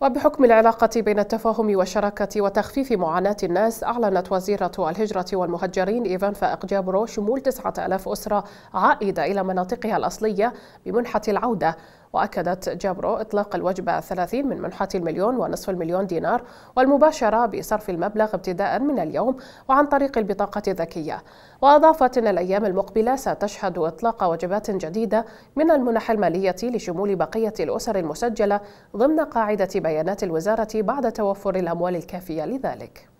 وبحكم العلاقة بين التفاهم والشراكة وتخفيف معاناة الناس أعلنت وزيرة الهجرة والمهجرين إيفان فائق جابرو شمول 9000 أسرة عائدة إلى مناطقها الأصلية بمنحة العودة وأكدت جابرو إطلاق الوجبة 30 من منحة المليون ونصف المليون دينار والمباشرة بصرف المبلغ ابتداء من اليوم وعن طريق البطاقة الذكية وأضافت أن الأيام المقبلة ستشهد إطلاق وجبات جديدة من المنح المالية لشمول بقية الأسر المسجلة ضمن قاعدة بيانات الوزارة بعد توفر الأموال الكافية لذلك